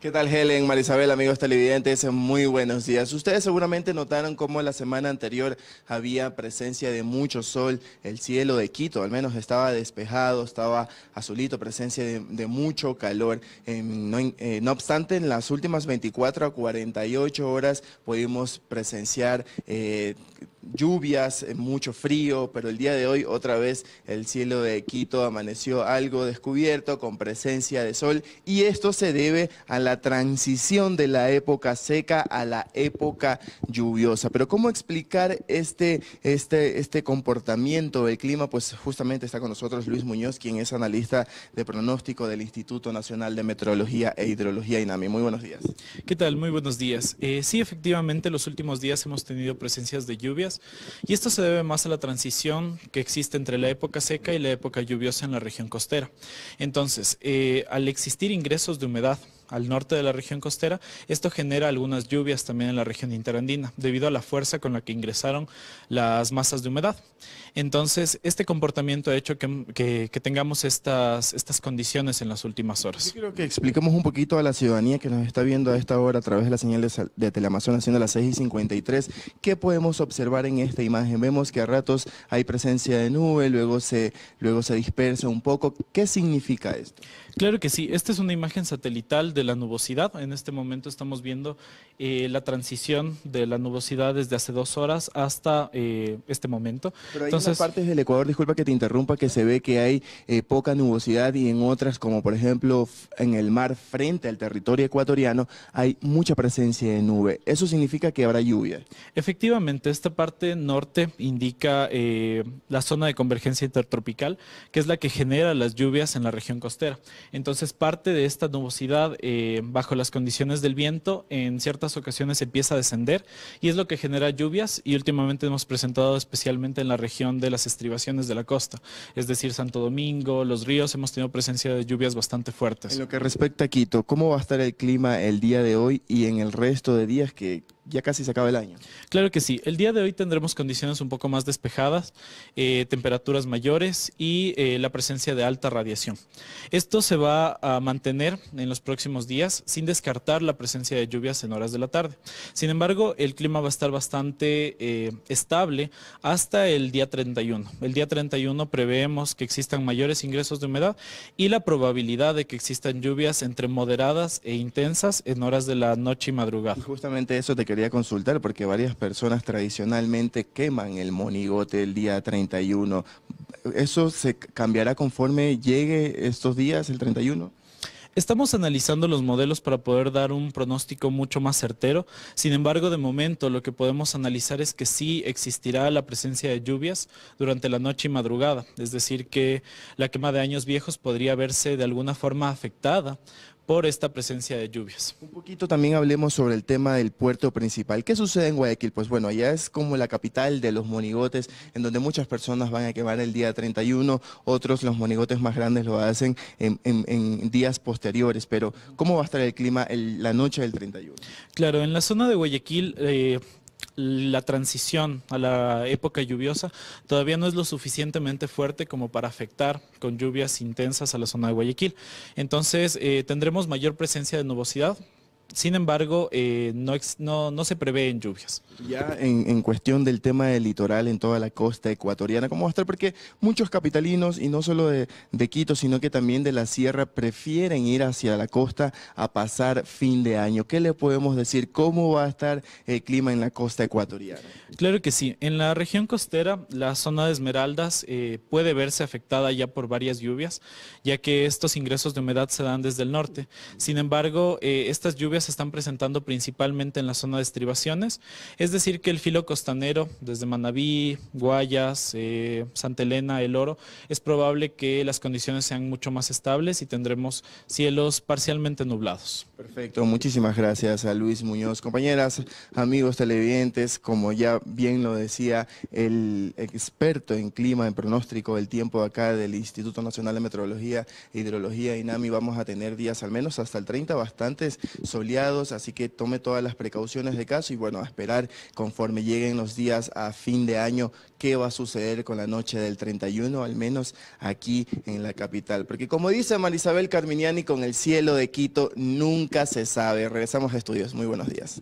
¿Qué tal Helen, Marisabel, amigos televidentes? Muy buenos días. Ustedes seguramente notaron cómo la semana anterior había presencia de mucho sol. El cielo de Quito al menos estaba despejado, estaba azulito, presencia de, mucho calor. Eh, no, obstante, en las últimas 24 a 48 horas pudimos presenciar... Eh, lluvias, eh, mucho frío, pero el día de hoy otra vez el cielo de Quito amaneció algo descubierto con presencia de sol y esto se debe a la transición de la época seca a la época lluviosa. Pero ¿cómo explicar este, este, este comportamiento del clima? Pues justamente está con nosotros Luis Muñoz, quien es analista de pronóstico del Instituto Nacional de Meteorología e Hidrología INAMI. Muy buenos días. ¿Qué tal? Muy buenos días. Eh, sí, efectivamente, los últimos días hemos tenido presencias de lluvias y esto se debe más a la transición que existe entre la época seca y la época lluviosa en la región costera. Entonces, eh, al existir ingresos de humedad, al norte de la región costera. Esto genera algunas lluvias también en la región interandina, debido a la fuerza con la que ingresaron las masas de humedad. Entonces, este comportamiento ha hecho que, que, tengamos estas, estas condiciones en las últimas horas. Yo creo que explicamos un poquito a la ciudadanía que nos está viendo a esta hora a través de la señal de, de Teleamazonas, las 6 y 53, qué podemos observar en esta imagen. Vemos que a ratos hay presencia de nube, luego se, luego se dispersa un poco. ¿Qué significa esto? Claro que sí, esta es una imagen satelital la nubosidad. En este momento estamos viendo eh, la transición de la nubosidad desde hace dos horas hasta eh, este momento. Entonces, partes del Ecuador, disculpa que te interrumpa, que se ve que hay eh, poca nubosidad y en otras, como por ejemplo en el mar frente al territorio ecuatoriano, hay mucha presencia de nube. ¿Eso significa que habrá lluvia? Efectivamente, esta parte norte indica la zona de convergencia intertropical, que es la que genera las lluvias en la región costera. Entonces, parte de esta nubosidad eh, bajo las condiciones del viento en ciertas ocasiones empieza a descender y es lo que genera lluvias y últimamente hemos presentado especialmente en la región de las estribaciones de la costa, es decir, Santo Domingo, los ríos, hemos tenido presencia de lluvias bastante fuertes. En lo que respecta a Quito, ¿cómo va a estar el clima el día de hoy y en el resto de días que ya casi se acaba el año. Claro que sí. El día de hoy tendremos condiciones un poco más despejadas, eh, temperaturas mayores y eh, la presencia de alta radiación. Esto se va a mantener en los próximos días sin descartar la presencia de lluvias en horas de la tarde. Sin embargo, el clima va a estar bastante eh, estable hasta el día 31. El día 31 preveemos que existan mayores ingresos de humedad y la probabilidad de que existan lluvias entre moderadas e intensas en horas de la noche y madrugada. justamente eso te quería consultar porque varias personas tradicionalmente queman el monigote el día 31. ¿Eso se cambiará conforme llegue estos días, el 31? Estamos analizando los modelos para poder dar un pronóstico mucho más certero. Sin embargo, de momento lo que podemos analizar es que sí existirá la presencia de lluvias durante la noche y madrugada. Es decir, que la quema de años viejos podría verse de alguna forma afectada por esta presencia de lluvias. Un poquito también hablemos sobre el tema del puerto principal. ¿Qué sucede en Guayaquil? Pues bueno, allá es como la capital de los monigotes, en donde muchas personas van a quemar el día 31, otros los monigotes más grandes lo hacen en, días posteriores, pero ¿cómo va a estar el clima la noche del 31? Claro, en la zona de Guayaquil... Eh, la transición a la época lluviosa todavía no es lo suficientemente fuerte como para afectar con lluvias intensas a la zona de Guayaquil. Entonces eh, tendremos mayor presencia de nubosidad, sin embargo, eh, no, no, no, se prevén lluvias. Ya en, cuestión del tema del litoral en toda la costa ecuatoriana, ¿cómo va a estar? Porque muchos capitalinos, y no solo de, Quito, sino que también de la sierra, prefieren ir hacia la costa a pasar fin de año. ¿Qué le podemos decir? ¿Cómo va a estar el clima en la costa ecuatoriana? Claro que sí. En la región costera, la zona de Esmeraldas eh, puede verse afectada ya por varias lluvias, ya que estos ingresos de humedad se dan desde el norte. Sin embargo, eh, estas lluvias se están presentando principalmente en la zona de estribaciones, es decir, que el filo costanero, desde Manabí, Guayas, eh, Santa Elena, El Oro, es probable que las condiciones sean mucho más estables y tendremos cielos parcialmente nublados. Perfecto, muchísimas gracias a Luis Muñoz. Compañeras, amigos televidentes, como ya bien lo decía el experto en clima, en pronóstico del tiempo acá del Instituto Nacional de Meteorología e Hidrología, INAMI, vamos a tener días al menos hasta el 30 bastantes solitarios así que tome todas las precauciones de caso y bueno, a esperar conforme lleguen los días a fin de año qué va a suceder con la noche del 31, al menos aquí en la capital. Porque como dice Marisabel Carminiani, con el cielo de Quito nunca se sabe. Regresamos a estudios. Muy buenos días.